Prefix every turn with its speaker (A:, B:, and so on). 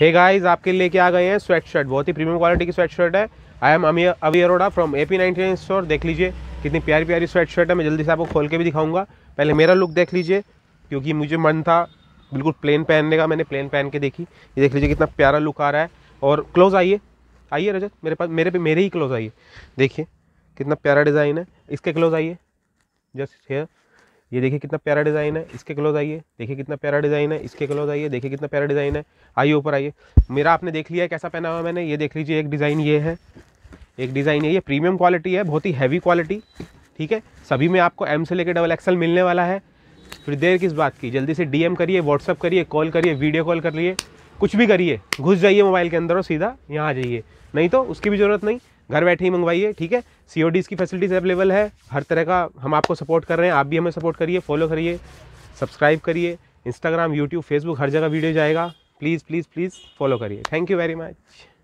A: hey guys आपके लेके आ गए हैं स्वेट शर्ट बहुत ही प्रीमियम क्वालिटी की स्वेट शर्ट है I am Avi Arora from A P ninety store देख लीजिए कितनी प्यारी प्यारी स्वेट शर्ट है मैं जल्दी से आपको खोल के भी दिखाऊंगा पहले मेरा लुक देख लीजिए क्योंकि मुझे मन था बिल्कुल प्लेन पहनने का मैंने प्लेन पहन के देखी ये देख लीजिए कितना प्यारा लुक आ रहा है और क्लोज आइए आइए रजत मेरे पास मेरे पे मेरे ही क्लोज आइए देखिए कितना प्यारा डिज़ाइन है इसके क्लोज आइए जस्ट हेयर ये देखिए कितना प्यारा डिज़ाइन है इसके क्लोज आइए देखिए कितना प्यारा डिज़ाइन है इसके क्लोज आइए देखिए कितना प्यारा डिज़ाइन है आइए ऊपर आइए मेरा आपने देख लिया है कैसा पहना हुआ मैंने ये देख लीजिए एक डिज़ाइन ये है एक डिज़ाइन है ये प्रीमियम क्वालिटी है बहुत ही हैवी क्वालिटी ठीक है सभी में आपको एम से लेकर डबल एक्सएल मिलने वाला है फिर देर किस बात की जल्दी से डीएम करिए व्हाट्सअप करिए कॉल करिए वीडियो कॉल कर लिए कुछ भी करिए घुस जाइए मोबाइल के अंदर और सीधा यहाँ आ जाइए नहीं तो उसकी भी ज़रूरत नहीं घर बैठे ही मंगवाइए ठीक है सी ओ की फैसिलिटीज़ अवेलेबल है हर तरह का हम आपको सपोर्ट कर रहे हैं आप भी हमें सपोर्ट करिए फॉलो करिए सब्सक्राइब करिए इंस्टाग्राम यूट्यूब फेसबुक हर जगह वीडियो जाएगा प्लीज़ प्लीज़ प्लीज़ फॉलो करिए थैंक यू वेरी
B: मच